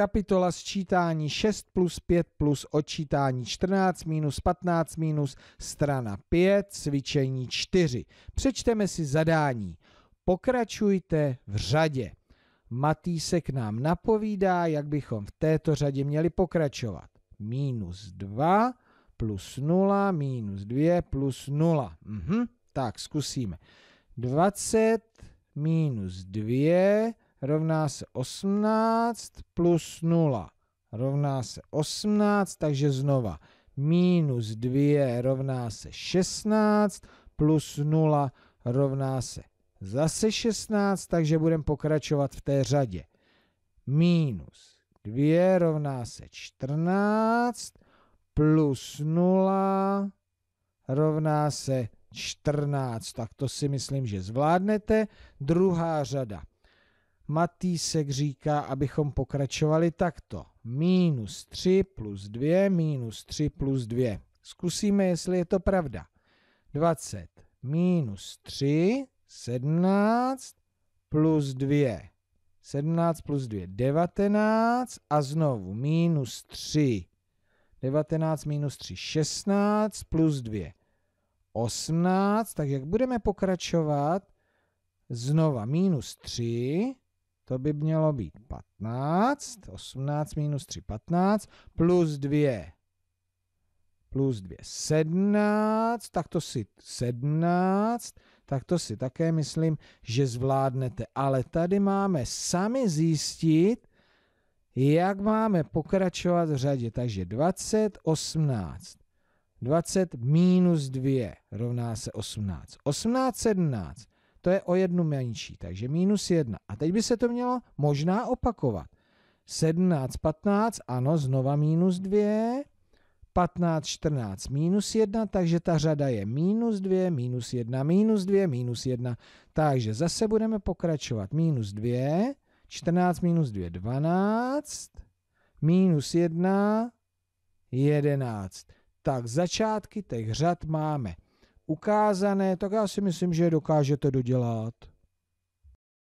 kapitola sčítání 6 plus 5 plus odčítání 14 minus 15 minus strana 5, cvičení 4. Přečteme si zadání. Pokračujte v řadě. Matýsek nám napovídá, jak bychom v této řadě měli pokračovat. Minus 2 plus 0, minus 2 plus 0. Mhm, tak, zkusíme. 20 minus 2 rovná se 18 plus 0 rovná se 18, takže znova minus 2 rovná se 16 plus 0 rovná se zase 16, takže budeme pokračovat v té řadě. Minus 2 rovná se 14 plus 0 rovná se 14. Tak to si myslím, že zvládnete. Druhá řada Matýsek říká, abychom pokračovali takto. Minus 3 plus 2 minus 3 plus 2. Zkusíme, jestli je to pravda. 20 minus 3, 17 plus 2. 17 plus 2, 19 a znovu minus 3. 19 minus 3, 16 plus 2, 18. Tak jak budeme pokračovat? Znova minus 3, to by mělo být 15, 18 minus 3, 15, plus 2, plus 2, 17, tak to si 17, tak to si také myslím, že zvládnete. Ale tady máme sami zjistit, jak máme pokračovat v řadě. Takže 20, 18. 20 minus 2 rovná se 18. 18, 17 to je o jednu menší, takže minus 1. A teď by se to mělo možná opakovat. 17, 15, ano, znova minus 2. 15, 14, minus 1, takže ta řada je minus 2, minus 1, minus 2, minus 1. Takže zase budeme pokračovat. Minus 2, 14, minus 2, 12, minus 1, 11. Tak začátky těch řad máme ukázané, tak já si myslím, že je dokážete dodělat.